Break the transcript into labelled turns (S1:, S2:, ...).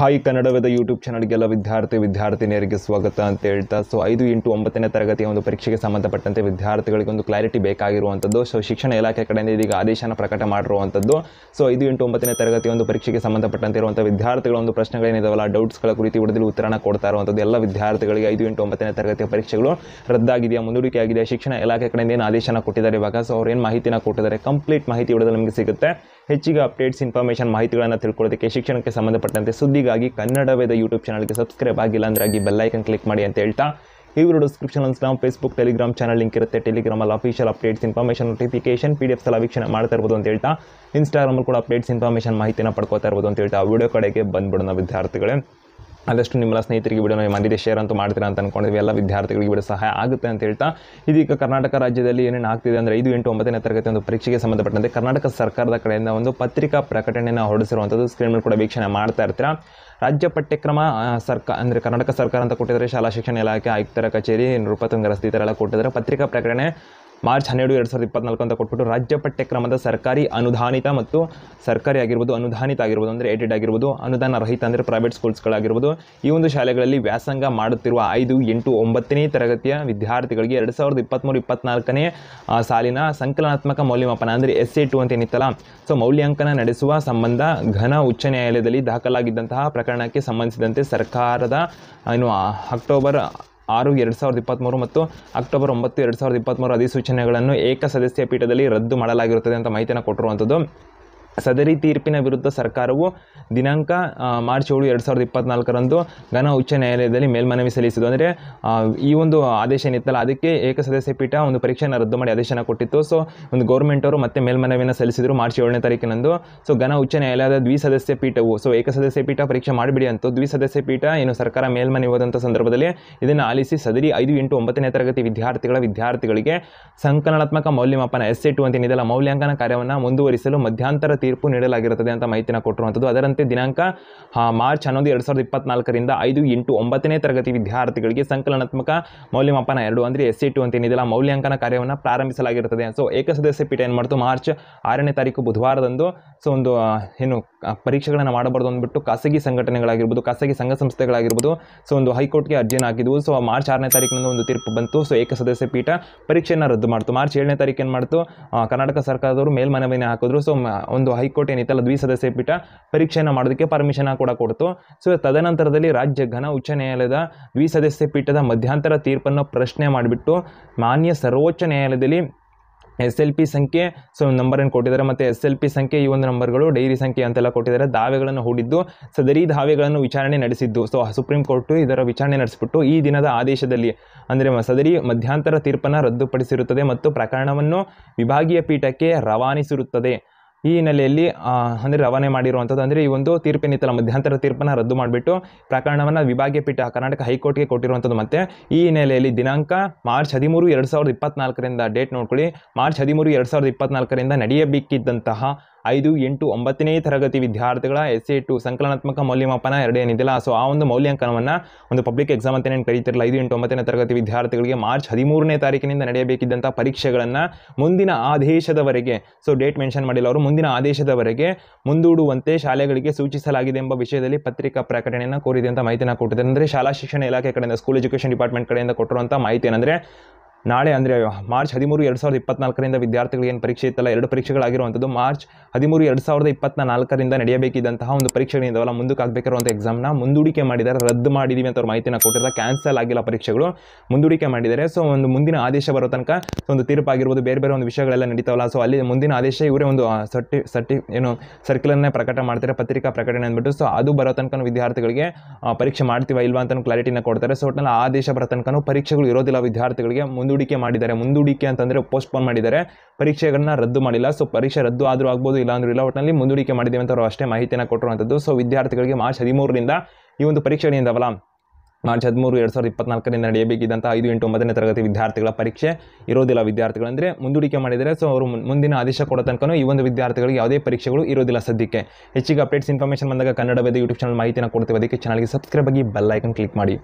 S1: hi ಕನ್ನಡವಾದ YouTube ಚಾನಲ್ಗೆಲ್ಲ ವಿದ್ಯಾರ್ಥಿ ವಿದ್ಯಾರ್ಥಿನಿಯರಿಗೆ ಸ್ವಾಗತ ಅಂತ ಹೇಳ್ತಾ ಸೊ ಐದು ಇಂಟು ಒಂಬತ್ತನೇ ತರಗತಿಯ ಒಂದು ಪರೀಕ್ಷೆಗೆ ಸಂಬಂಧಪಟ್ಟಂತೆ ವಿದ್ಯಾರ್ಥಿಗಳಿಗೆ ಒಂದು ಕ್ಲಾರಿಟಿ ಬೇಕಾಗಿರುವಂಥದ್ದು ಸೊ ಶಿಕ್ಷಣ ಇಲಾಖೆ ಕಡೆಯಿಂದ ಇದೀಗ ಆದೇಶನ ಪ್ರಕಟ ಮಾಡಿರುವಂಥದ್ದು ಸೊ ಐದು ಎಂಟು ಒಂಬತ್ತನೇ ತರಗತಿಯ ಒಂದು ಪರೀಕ್ಷೆಗೆ ಸಂಬಂಧಪಟ್ಟಂತೆ ಇರುವಂಥ ವಿದ್ಯಾರ್ಥಿಗಳ ಒಂದು ಪ್ರಶ್ನೆಗಳೇನಿದಾವಲ್ಲ ಡೌಟ್ಸ್ಗಳ ಕುರಿತು ಉಡದಲ್ಲಿ ಉತ್ತರನ ಕೊಡ್ತಾ ಇರುವಂಥದ್ದು ಎಲ್ಲ ವಿದ್ಯಾರ್ಥಿಗಳಿಗೆ ಐದು ಎಂಟು ಒಂಬತ್ತನೇ ತರಗತಿಯ ಪರೀಕ್ಷೆಗಳು ರದ್ದಾಗಿದೆಯಾ ಮುಂದೂಡಿಕೆಯಾಗಿದೆ ಆಗಿದೆ ಶಿಕ್ಷಣ ಇಲಾಖೆ ಕಡೆಯಿಂದ ಏನು ಆದೇಶನ ಕೊಟ್ಟಿದ್ದಾರೆ ಇವಾಗ ಸೊ ಅವ್ರು ಏನು ಮಾಹಿತಿನ ಕೊಟ್ಟಿದ್ದಾರೆ ಕಂಪ್ಲೀಟ್ ಮಾಹಿತಿ ಉಡದಲ್ಲಿ ನಿಮಗೆ ಸಿಗುತ್ತೆ ಹೆಚ್ಚಿಗೆ ಅಪ್ಡೇಟ್ಸ್ ಇನ್ಫಾರ್ಮೇಷನ್ ಮಾಹಿತಿಗಳನ್ನು ತಿಳ್ಕೊಳ್ಳೋದಕ್ಕೆ ಶಿಕ್ಷಣಕ್ಕೆ ಸಂಬಂಧಪಟ್ಟಂತೆ ಸುದ್ದಿಗಾಗಿ ಕನ್ನಡವೇದ ಯೂಟ್ಯೂಬ್ ಚಾನಲ್ಗೆ ಸಬ್ಸ್ಕ್ರೈಬ್ ಆಗಿಲ್ಲ ಆಗಿ ಬೆಲ್ಲೈಕನ್ ಕ್ಲಿಕ್ ಮಾಡಿ ಅಂತ ಹೇಳ್ತಾ ಇವ್ರು ಡಿಸ್ಕ್ರಿಪ್ಷನ್ ನಮ್ಮ ಫೇಸ್ಬುಕ್ ಟೆಲಿಗ್ರಾಮ್ ಚಾನಲ್ ಲಿಂಕ್ ಇರುತ್ತೆ ಟೆಲಿಗ್ರಾಮಲ್ಲಿ official updates information notification PDFs ವೀಕ್ಷಣೆ ಮಾಡ್ತಾ ಇರ್ಬೋದು ಅಂತ ಹೇಳ್ತಾ ಇನ್ಸ್ಟಾಗ್ರಾಮಲ್ಲಿ ಕೂಡ ಅಪ್ಡೇಟ್ಸ್ ಇನ್ಫಾರ್ಮೇಷನ್ ಮಾಹಿತಿನ ಪಡ್ಕೋತಾ ಇರ್ಬೋದು ಅಂತ ಹೇಳ್ತಾ ವಿಡಿಯೋ ಕಡೆಗೆ ಬಂದ್ಬಿಡೋಣ ವಿದ್ಯಾರ್ಥಿಗಳೇ ಆದಷ್ಟು ನಿಮ್ಮೆಲ್ಲ ಸ್ನೇಹಿತರಿಗೆ ಬಿಡೋ ನಾವು ಮಾಡಿದೆ ಶೇರ್ ಅಂತ ಮಾಡ್ತೀರಾ ಅಂತ ಅನ್ಕೊಂಡಿದ್ವಿ ಎಲ್ಲ ವಿದ್ಯಾರ್ಥಿಗಳಿಗೆ ಬಿಡ ಸಹಾಯ ಆಗುತ್ತೆ ಅಂತ ಹೇಳ್ತಾ ಇದೀಗ ಕರ್ನಾಟಕ ರಾಜ್ಯದಲ್ಲಿ ಏನೇನು ಆಗ್ತಿದೆ ಅಂದರೆ ಐದು ಎಂಟು ಒಂಬತ್ತನೇ ತರಗತಿ ಒಂದು ಪರೀಕ್ಷೆಗೆ ಸಂಬಂಧಪಟ್ಟಂತೆ ಕರ್ನಾಟಕ ಸರ್ಕಾರದ ಕಡೆಯಿಂದ ಒಂದು ಪತ್ರಿಕಾ ಪ್ರಕಟಣೆಯನ್ನು ಹೊರಡಿಸಿರುವಂಥದ್ದು ಸ್ಕ್ರೀನ್ ಮೇಲೆ ಕೂಡ ವೀಕ್ಷಣೆ ಮಾಡ್ತಾ ಇರ್ತೀರಾ ರಾಜ್ಯ ಪಠ್ಯಕ್ರಮ ಸರ್ಕಾರ ಅಂದರೆ ಕರ್ನಾಟಕ ಸರ್ಕಾರ ಅಂತ ಕೊಟ್ಟಿದ್ದಾರೆ ಶಾಲಾ ಶಿಕ್ಷಣ ಇಲಾಖೆ ಆಯುಕ್ತರ ಕಚೇರಿ ನೃಪತುಂಗ ರಸ್ತೆ ಈ ಥರ ಎಲ್ಲ ಕೊಟ್ಟಿದ್ದಾರೆ ಪತ್ರಿಕಾ ಪ್ರಕಟಣೆ ಮಾರ್ಚ್ ಹನ್ನೆರಡು ಎರಡು ಸಾವಿರದ ಇಪ್ಪತ್ನಾಲ್ಕು ಅಂತ ಕೊಟ್ಬಿಟ್ಟು ರಾಜ್ಯ ಪಠ್ಯಕ್ರಮದ ಸರ್ಕಾರಿ ಅನುದಾನಿತ ಮತ್ತು ಸರ್ಕಾರಿ ಆಗಿರ್ಬೋದು ಅನುದಾನಿತ ಆಗಿರ್ಬೋದು ಅಂದರೆ ಏಡೆಡ್ ಆಗಿರ್ಬೋದು ಅನುದಾನ ರಹಿತ ಅಂದರೆ ಪ್ರೈವೇಟ್ ಸ್ಕೂಲ್ಸ್ಗಳಾಗಿರ್ಬೋದು ಈ ಒಂದು ಶಾಲೆಗಳಲ್ಲಿ ವ್ಯಾಸಂಗ ಮಾಡುತ್ತಿರುವ ಐದು ಎಂಟು ಒಂಬತ್ತನೇ ತರಗತಿಯ ವಿದ್ಯಾರ್ಥಿಗಳಿಗೆ ಎರಡು ಸಾವಿರದ ಇಪ್ಪತ್ತ್ಮೂರು ಇಪ್ಪತ್ನಾಲ್ಕನೇ ಸಾಲಿನ ಸಂಕಲನಾತ್ಮಕ ಮೌಲ್ಯಮಾಪನ ಅಂದರೆ ಎಸ್ ಎ ಟು ಅಂತ ಏನಿತ್ತಲ್ಲ ಸೊ ಮೌಲ್ಯಾಂಕನ ನಡೆಸುವ ಸಂಬಂಧ ಘನ ಉಚ್ಚ ನ್ಯಾಯಾಲಯದಲ್ಲಿ ದಾಖಲಾಗಿದ್ದಂತಹ ಪ್ರಕರಣಕ್ಕೆ ಸಂಬಂಧಿಸಿದಂತೆ ಸರ್ಕಾರದ ಏನು ಅಕ್ಟೋಬರ್ ಆರು ಎರಡು ಸಾವಿರದ ಇಪ್ಪತ್ತ್ಮೂರು ಮತ್ತು ಅಕ್ಟೋಬರ್ ಒಂಬತ್ತು ಎರಡು ಸಾವಿರದ ಇಪ್ಪತ್ತ್ಮೂರು ಅಧಿಸೂಚನೆಗಳನ್ನು ಏಕ ಪೀಠದಲ್ಲಿ ರದ್ದು ಮಾಡಲಾಗಿರುತ್ತದೆ ಅಂತ ಮಾಹಿತಿಯನ್ನು ಕೊಟ್ಟಿರುವಂಥದ್ದು ಸದರಿ ತೀರ್ಪಿನ ವಿರುದ್ಧ ಸರ್ಕಾರವು ದಿನಾಂಕ ಮಾರ್ಚ್ ಏಳು ಎರಡು ಸಾವಿರದ ಇಪ್ಪತ್ನಾಲ್ಕರಂದು ಘನ ಉಚ್ಚ ನ್ಯಾಯಾಲಯದಲ್ಲಿ ಮೇಲ್ಮನವಿ ಸಲ್ಲಿಸಿದ್ದು ಅಂದರೆ ಈ ಒಂದು ಆದೇಶ ಏನಿತ್ತಲ್ಲ ಅದಕ್ಕೆ ಏಕಸದಸ್ಯ ಪೀಠ ಒಂದು ಪರೀಕ್ಷೆಯನ್ನು ರದ್ದು ಮಾಡಿ ಆದೇಶನ ಕೊಟ್ಟಿತ್ತು ಸೊ ಒಂದು ಗೌರ್ಮೆಂಟ್ ಅವರು ಮತ್ತೆ ಮೇಲ್ಮನವಿಯನ್ನು ಸಲ್ಲಿಸಿದರು ಮಾರ್ಚ್ ಏಳನೇ ತಾರೀಕಿನಂದು ಸೊ ಘನ ಉಚ್ಚ ನ್ಯಾಯಾಲಯದ ದ್ವಿಸದಸ್ಯ ಪೀಠವು ಸೊ ಏಕಸದಸ್ಯ ಪೀಠ ಪರೀಕ್ಷೆ ಮಾಡಿಬಿಡಿ ಅಂತ ದ್ವಿಸದಸ್ಯ ಪೀಠ ಏನು ಸರ್ಕಾರ ಮೇಲ್ಮನವಿ ಹೋದಂಥ ಸಂದರ್ಭದಲ್ಲಿ ಇದನ್ನು ಆಲಿಸಿ ಸದರಿ ಐದು ಎಂಟು ಒಂಬತ್ತನೇ ತರಗತಿ ವಿದ್ಯಾರ್ಥಿಗಳ ವಿದ್ಯಾರ್ಥಿಗಳಿಗೆ ಸಂಕಲನಾತ್ಮಕ ಮೌಲ್ಯಮಾಪನ ಎಸ್ ಎ ಟು ಅಂತ ಏನಿದೆಲ್ಲ ಮೌಲ್ಯಾಂಕನ ಕಾರ್ಯವನ್ನು ಮುಂದುವರಿಸಲು ಮಧ್ಯಂತರ ತೀರ್ಪು ತೀರ್ಪು ನೀಡಲಾಗಿರುತ್ತದೆ ಅಂತ ಮಾಹಿತಿನ ಕೊಟ್ಟಿರುವಂಥದ್ದು ಅದರಂತೆ ದಿನಾಂಕ ಮಾರ್ಚ್ ಹನ್ನೊಂದು ಎರಡು ಸಾವಿರದ ಇಪ್ಪತ್ನಾಲ್ಕರಿಂದ ಐದು ಎಂಟು ಒಂಬತ್ತನೇ ತರಗತಿ ವಿದ್ಯಾರ್ಥಿಗಳಿಗೆ ಸಂಕಲನಾತ್ಮಕ ಮೌಲ್ಯಮಾಪನ ಎರಡು ಅಂದರೆ ಎಸ್ ಸಿ ಟು ಅಂತ ಏನಿದೆಲ್ಲ ಮೌಲ್ಯಾಂಕನ ಕಾರ್ಯವನ್ನು ಪ್ರಾರಂಭಿಸಲಾಗಿರುತ್ತದೆ ಸೊ ಏಕಸದಸ್ಯ ಪೀಠ ಏನು ಮಾಡ್ತು ಮಾರ್ಚ್ ಆರನೇ ತಾರೀಕು ಬುಧವಾರದಂದು ಸೊ ಒಂದು ಏನು ಪರೀಕ್ಷೆಗಳನ್ನು ಮಾಡಬಾರ್ದು ಅಂದ್ಬಿಟ್ಟು ಖಾಸಗಿ ಸಂಘಟನೆಗಳಾಗಿರ್ಬೋದು ಖಾಸಗಿ ಸಂಘ ಸಂಸ್ಥೆಗಳಾಗಿರ್ಬೋದು ಸೊ ಒಂದು ಹೈಕೋರ್ಟ್ಗೆ ಅರ್ಜಿಯನ್ನು ಹಾಕಿದ್ವು ಸೊ ಮಾರ್ಚ್ ಆರನೇ ತಾರೀಕಿನಿಂದ ಒಂದು ತೀರ್ಪು ಬಂತು ಸೊ ಏಕಸದಸ್ಯ ಪೀಠ ಪರೀಕ್ಷೆಯನ್ನು ರದ್ದು ಮಾಡ್ತು ಮಾರ್ಚ್ ಏಳನೇ ತಾರೀಕು ಏನು ಮಾಡ್ತು ಕರ್ನಾಟಕ ಸರ್ಕಾರದವರು ಮೇಲ್ಮನವಿನ ಹಾಕಿದ್ರು ಸೊ ಒಂದು ಒಂದು ಹೈಕೋರ್ಟ್ ಏನಿತ್ತಲ್ಲ ದ್ವಿಸದಸ್ಯ ಪೀಠ ಪರೀಕ್ಷೆಯನ್ನು ಮಾಡೋದಕ್ಕೆ ಪರ್ಮಿಷನ್ ಕೂಡ ಕೊಡ್ತು ಸೊ ತದನಂತರದಲ್ಲಿ ರಾಜ್ಯ ಘನ ಉಚ್ಚ ನ್ಯಾಯಾಲಯದ ದ್ವಿಸದಸ್ಯ ಪೀಠದ ಮಧ್ಯಂತರ ತೀರ್ಪನ್ನು ಪ್ರಶ್ನೆ ಮಾಡಿಬಿಟ್ಟು ಮಾನ್ಯ ಸರ್ವೋಚ್ಚ ನ್ಯಾಯಾಲಯದಲ್ಲಿ ಎಸ್ ಎಲ್ ಪಿ ಸಂಖ್ಯೆ ಸೊ ನಂಬರನ್ನು ಕೊಟ್ಟಿದ್ದಾರೆ ಮತ್ತು ಎಸ್ ಎಲ್ ಪಿ ಸಂಖ್ಯೆ ಈ ಒಂದು ನಂಬರ್ಗಳು ಡೈರಿ ಸಂಖ್ಯೆ ಅಂತೆಲ್ಲ ಕೊಟ್ಟಿದ್ದಾರೆ ದಾವೆಗಳನ್ನು ಹೂಡಿದ್ದು ಸದರಿ ದಾವೆಗಳನ್ನು ವಿಚಾರಣೆ ನಡೆಸಿದ್ದು ಸೊ ಸುಪ್ರೀಂ ಕೋರ್ಟು ಇದರ ವಿಚಾರಣೆ ನಡೆಸಿಬಿಟ್ಟು ಈ ದಿನದ ಆದೇಶದಲ್ಲಿ ಅಂದರೆ ಸದರಿ ಮಧ್ಯಂತರ ತೀರ್ಪನ್ನು ರದ್ದುಪಡಿಸಿರುತ್ತದೆ ಮತ್ತು ಪ್ರಕರಣವನ್ನು ವಿಭಾಗೀಯ ಪೀಠಕ್ಕೆ ರವಾನಿಸಿರುತ್ತದೆ ಈ ಹಿನ್ನೆಲೆಯಲ್ಲಿ ಅಂದರೆ ರವಾನೆ ಮಾಡಿರುವಂಥದ್ದು ಅಂದರೆ ಈ ಒಂದು ತೀರ್ಪಿನಿತ್ತಲ್ಲ ಮಧ್ಯಂತರ ತೀರ್ಪನ್ನು ರದ್ದು ಮಾಡಿಬಿಟ್ಟು ಪ್ರಕರಣವನ್ನು ವಿಭಾಗೀಯ ಪೀಠ ಕರ್ನಾಟಕ ಹೈಕೋರ್ಟ್ಗೆ ಕೊಟ್ಟಿರುವಂಥದ್ದು ಮತ್ತೆ ಈ ಹಿನ್ನೆಲೆಯಲ್ಲಿ ದಿನಾಂಕ ಮಾರ್ಚ್ ಹದಿಮೂರು ಎರಡು ಸಾವಿರದ ಇಪ್ಪತ್ನಾಲ್ಕರಿಂದ ಡೇಟ್ ನೋಡ್ಕೊಳ್ಳಿ ಮಾರ್ಚ್ ಹದಿಮೂರು ಎರಡು ಸಾವಿರದ ಇಪ್ಪತ್ನಾಲ್ಕರಿಂದ ನಡೆಯಬೇಕಿದ್ದಂತಹ ಐದು ಎಂಟು ಒಂಬತ್ತನೇ ತರಗತಿ ವಿದ್ಯಾರ್ಥಿಗಳ ಎಸ್ ಎ ಟು ಸಂಕಲನಾತ್ಮಕ ಮೌಲ್ಯಮಾಪನ ಎರಡೇನಿದೆಯಲ್ಲ ಸೊ ಆ ಒಂದು ಮೌಲ್ಯಾಂಕನವನ್ನು ಒಂದು ಪಬ್ಲಿಕ್ ಎಕ್ಸಾಮ್ ಅಂತ ಏನು ಕರೀತಿರಲ್ಲ ಐದು ಎಂಟು ಒಂಬತ್ತನೇ ತರಗತಿ ವಿದ್ಯಾರ್ಥಿಗಳಿಗೆ ಮಾರ್ಚ್ ಹದಿಮೂರನೇ ತಾರೀಕಿನಿಂದ ನಡೆಯಬೇಕಿದ್ದಂಥ ಪರೀಕ್ಷೆಗಳನ್ನು ಮುಂದಿನ ಆದೇಶದವರೆಗೆ ಸೊ ಡೇಟ್ ಮೆನ್ಷನ್ ಮಾಡಿಲ್ಲ ಅವರು ಮುಂದಿನ ಆದೇಶದವರೆಗೆ ಮುಂದೂಡುವಂತೆ ಶಾಲೆಗಳಿಗೆ ಸೂಚಿಸಲಾಗಿದೆ ಎಂಬ ವಿಷಯದಲ್ಲಿ ಪತ್ರಿಕಾ ಪ್ರಕಟಣೆಯನ್ನು ಕೋರಿದೆ ಅಂತ ಮಾಹಿತಿಯನ್ನು ಕೊಟ್ಟಿದೆ ಅಂದರೆ ಶಾಲಾ ಶಿಕ್ಷಣ ಇಲಾಖೆ ಕಡೆಯಿಂದ ಸ್ಕೂಲ್ ಎಜುಕೇಷನ್ ಡಿಪಾರ್ಟ್ಮೆಂಟ್ ಕಡೆಯಿಂದ ಕೊಟ್ಟಿರುವಂಥ ಮಾಹಿತಿ ಏನಂದರೆ ನಾಳೆ ಅಂದರೆ ಮಾರ್ಚ್ ಹದಿಮೂರು ಎರಡು ಸಾವಿರದ ಇಪ್ಪತ್ನಾಲ್ಕರಿಂದ ವಿದ್ಯಾರ್ಥಿಗಳಿಗೆ ಏನು ಪರೀಕ್ಷೆ ಇತ್ತಲ್ಲ ಎರಡು ಪರೀಕ್ಷೆಗಳಾಗಿರುವಂಥದ್ದು ಮಾರ್ಚ್ ಹದಿಮೂರು ಎರಡು ಸಾವಿರದ ಇಪ್ಪತ್ನಾಲ್ಕರಿಂದ ನಾಲ್ಕರಿಂದ ನಡೆಯಬೇಕಿದ್ದಂತಹ ಒಂದು ಮುಂದಕ್ಕೆ ಆಗಬೇಕಿರುವಂಥ ಎಕ್ಸಾಮ್ನ ಮುಂದೂಡಿಕೆ ಮಾಡಿದ್ದಾರೆ ರದ್ದು ಮಾಡಿದ್ದೀವಿ ಅಂತ ಅವ್ರ ಮಾಹಿತಿನ ಕೊಟ್ಟಿರೋ ಕ್ಯಾನ್ಸಲ್ ಆಗಿಲ್ಲ ಪರೀಕ್ಷೆಗಳು ಮುಂದೂಡಿಕೆ ಮಾಡಿದ್ದಾರೆ ಸೊ ಒಂದು ಮುಂದಿನ ಆದೇಶ ಬರೋ ತನಕ ಒಂದು ತೀರ್ಪಾಗಿರ್ಬೋದು ಬೇರೆ ಬೇರೆ ಒಂದು ವಿಷಯಗಳೆಲ್ಲ ನಡೀತಾವಲ್ಲ ಸೊ ಅಲ್ಲಿ ಮುಂದಿನ ಆದೇಶ ಇವರೇ ಒಂದು ಸರ್ಟಿ ಸರ್ಟಿ ಏನು ಸರ್ಕ್ಯುಲರ್ನೇ ಪ್ರಕಟ ಮಾಡ್ತಾರೆ ಪತ್ರಿಕಾ ಪ್ರಕಟಣೆ ಅಂದ್ಬಿಟ್ಟು ಸೊ ಅದು ಬರೋ ತನಕ ವಿದ್ಯಾರ್ಥಿಗಳಿಗೆ ಪರೀಕ್ಷೆ ಮಾಡ್ತೀವ ಇಲ್ವಾ ಅಂತ ಕ್ಲಾರಿಟಿನ ಕೊಡ್ತಾರೆ ಸೊ ಒಟ್ಟಿನಲ್ಲಿ ಆದೇಶ ಬರೋ ತನಕ ಪರೀಕ್ಷೆಗಳು ಇರೋದಿಲ್ಲ ವಿದ್ಯಾರ್ಥಿಗಳಿಗೆ ಮುಂದೆ ಮುಂದೂಡಿಕೆ ಮಾಡಿದ್ದಾರೆ ಮುಂದೂಡಿಕೆ ಅಂತಂದರೆ ಪೋಸ್ಟ್ಪೋನ್ ಮಾಡಿದ್ದಾರೆ ಪರೀಕ್ಷೆಗಳನ್ನ ರದ್ದು ಮಾಡಿಲ್ಲ ಸೊ ಪರೀಕ್ಷೆ ರದ್ದು ಆದರೂ ಆಗ್ಬೋದು ಇಲ್ಲ ಅಂದ್ರೂ ಇಲ್ಲ ಒಟ್ಟಿನಲ್ಲಿ ಮುಂದೂಡಿಕೆ ಮಾಡಿದ್ದೇವೆ ಅಂತ ಅವರು ಅಷ್ಟೇ ಮಾಹಿತಿಯನ್ನು ಕೊಟ್ಟಿರುವಂಥದ್ದು ಸೊ ವಿದ್ಯಾರ್ಥಿಗಳಿಗೆ ಮಾರ್ಚ್ ಹದಿಮೂರರಿಂದ ಈ ಒಂದು ಪರೀಕ್ಷೆಗಳಿಂದವಲ್ಲ ಮಾರ್ಚ್ ಹದಿಮೂರು ಎರಡು ಸಾವಿರದ ಇಪ್ಪತ್ನಾಲ್ಕರಿಂದ ನಡೆಯಬೇಕಿದ್ದಂಥ ಐದು ಎಂಟು ಒಂಬತ್ತನೇ ತರಗತಿ ವಿದ್ಯಾರ್ಥಿಗಳ ಪರೀಕ್ಷೆ ಇರೋದಿಲ್ಲ ವಿದ್ಯಾರ್ಥಿಗಳಂದರೆ ಮುಂದೂಡಿಕೆ ಮಾಡಿದರೆ ಸೊ ಅವರು ಮುಂದಿನ ಆದೇಶ ಕೊಡೋ ತನಕ ಈ ಒಂದು ವಿದ್ಯಾರ್ಥಿಗಳಿಗೆ ಯಾವುದೇ ಪರೀಕ್ಷೆಗಳು ಇರೋದಿಲ್ಲ ಸದ್ಯಕ್ಕೆ ಹೆಚ್ಚಿಗೆ ಅಪ್ಡೇಟ್ಸ್ ಇನ್ಫಾರ್ಮೇಷನ್ ಬಂದಾಗ ಕನ್ನಡ ವೇದ ಯೂಟ್ಯೂಬ್ ಚಾನಲ್ ಮಾಹಿತಿನ ಕೊಡ್ತೀವಿ ಅದಕ್ಕೆ ಚಾನಲ್ಗೆ ಸಬ್ಸ್ಕ್ರೈಬ್ ಆಗಿ ಬೆಲ್ ಐಕನ್ ಕ್ಲಿಕ್ ಮಾಡಿ